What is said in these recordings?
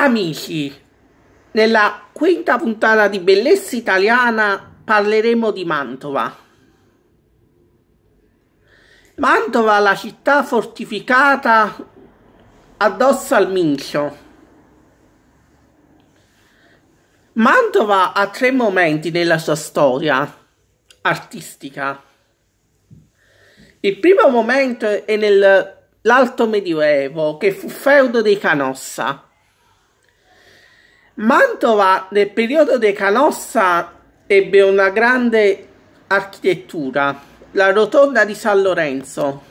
Amici, nella quinta puntata di Bellezza Italiana parleremo di Mantova. Mantova, la città fortificata addosso al Mincio. Mantova ha tre momenti nella sua storia artistica. Il primo momento è nell'Alto Medioevo, che fu feudo dei Canossa Mantova nel periodo dei Canossa ebbe una grande architettura, la rotonda di San Lorenzo,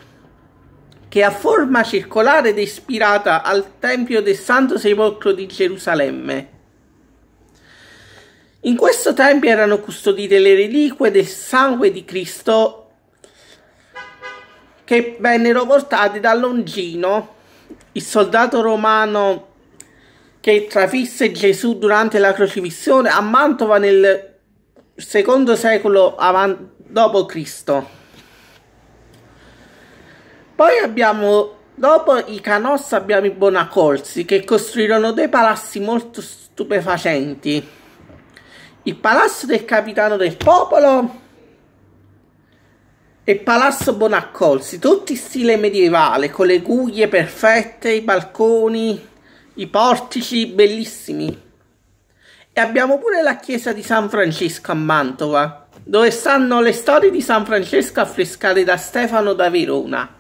che ha forma circolare ed è ispirata al Tempio del Santo Sepolcro di Gerusalemme. In questo tempio erano custodite le reliquie del sangue di Cristo che vennero portate da Longino, il soldato romano che trafisse Gesù durante la crocifissione a Mantova nel secondo secolo avanti d.C. Poi abbiamo, dopo i Canossa abbiamo i Bonacolsi che costruirono due palazzi molto stupefacenti. Il palazzo del capitano del popolo e il palazzo Bonaccolsi, tutti in stile medievale, con le guglie perfette, i balconi i portici bellissimi. E abbiamo pure la chiesa di San Francesco a Mantova, dove stanno le storie di San Francesco affrescate da Stefano da Verona.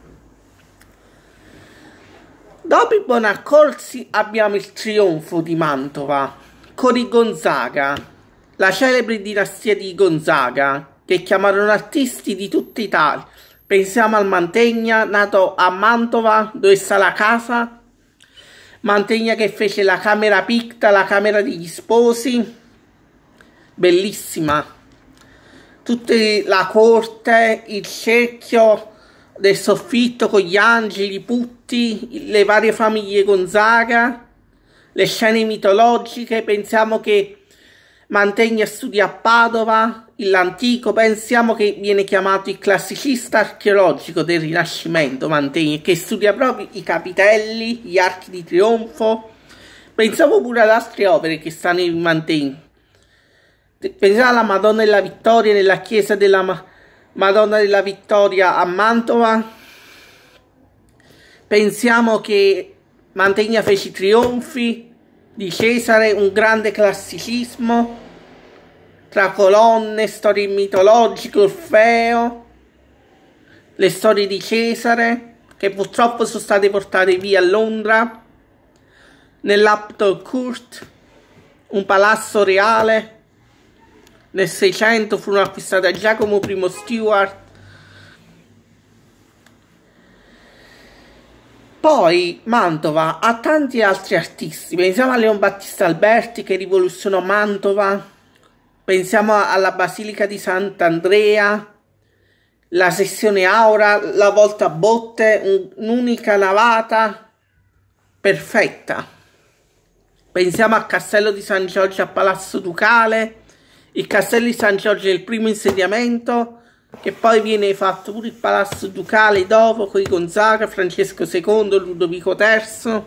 Dopo i Bonaccorsi abbiamo il trionfo di Mantova con i Gonzaga, la celebre dinastia di Gonzaga, che chiamarono artisti di tutta Italia. Pensiamo al Mantegna, nato a Mantova, dove sta la casa Mantegna che fece la camera picta, la camera degli sposi, bellissima. Tutta la corte, il cerchio del soffitto con gli angeli, putti, le varie famiglie Gonzaga, le scene mitologiche. Pensiamo che Mantegna studi a Padova, l'antico, pensiamo che viene chiamato il classicista archeologico del Rinascimento, Mantegna, che studia proprio i capitelli, gli archi di trionfo. Pensavo pure ad altre opere che stanno in Mantegna. Pensavo alla Madonna della Vittoria nella chiesa della Ma Madonna della Vittoria a Mantova. Pensiamo che Mantegna fece i trionfi di Cesare un grande classicismo tra colonne, storie mitologiche, Orfeo, le storie di Cesare che purtroppo sono state portate via a Londra nell'Aptor Court, un palazzo reale. Nel 600 furono acquistate da Giacomo I Stewart Poi Mantova ha tanti altri artisti, pensiamo a Leon Battista Alberti che rivoluzionò Mantova, pensiamo alla Basilica di Sant'Andrea, la sessione aura, la volta a botte, un'unica navata perfetta. Pensiamo al Castello di San Giorgio a Palazzo Ducale, il Castello di San Giorgio è il primo insediamento, che poi viene fatto pure il palazzo ducale dopo con i Gonzaga, Francesco II, Ludovico III.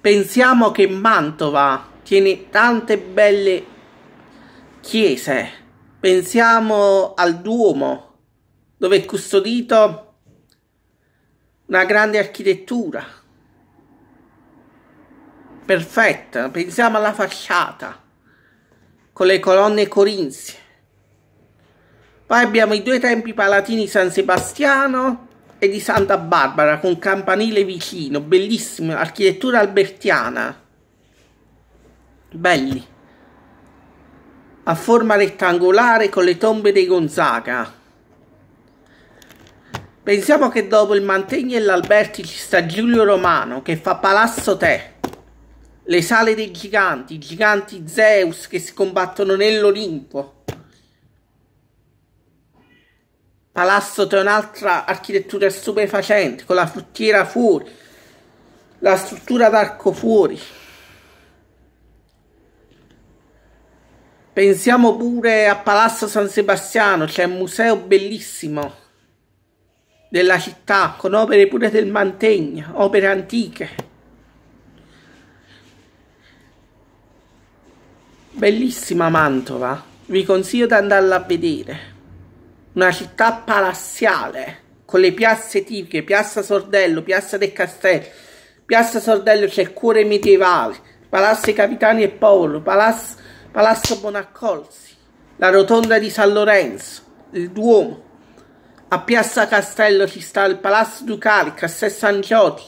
Pensiamo che Mantova tiene tante belle chiese. Pensiamo al Duomo, dove è custodito una grande architettura. Perfetta, pensiamo alla facciata con le colonne corinzie poi abbiamo i due tempi palatini di San Sebastiano e di Santa Barbara con campanile vicino, bellissimo, architettura albertiana. Belli. A forma rettangolare con le tombe dei Gonzaga. Pensiamo che dopo il Mantegna e l'Alberti ci sta Giulio Romano che fa Palazzo Te. Le sale dei giganti, i giganti Zeus che si combattono nell'Olimpo. Palazzo è un'altra architettura stupefacente, con la fruttiera fuori, la struttura d'arco fuori. Pensiamo pure a Palazzo San Sebastiano, c'è un museo bellissimo della città, con opere pure del Mantegna, opere antiche. Bellissima Mantova, vi consiglio di andarla a vedere una città palazziale con le piazze tipiche, piazza Sordello, piazza del Castello, piazza Sordello c'è il cuore medievale, palazzo Capitani e Paolo, palazzo, palazzo Bonaccolsi, la rotonda di San Lorenzo, il Duomo, a piazza Castello ci sta il palazzo Ducale, Castello Castel San Gioti.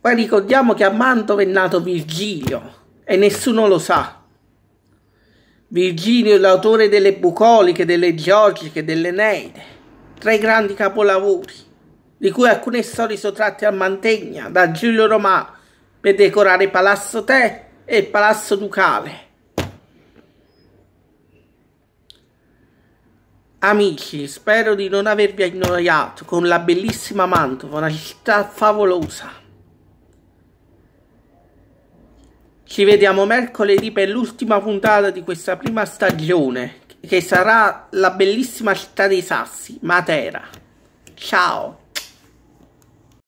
Poi ricordiamo che a Mantova è nato Virgilio e nessuno lo sa. Virgilio è l'autore delle bucoliche, delle georgiche, dell'Eneide, i grandi capolavori, di cui alcune storie sono tratte a Mantegna da Giulio Romà per decorare Palazzo Te e il Palazzo Ducale. Amici, spero di non avervi annoiato con la bellissima Mantova, una città favolosa. Ci vediamo mercoledì per l'ultima puntata di questa prima stagione, che sarà la bellissima città dei Sassi, Matera. Ciao!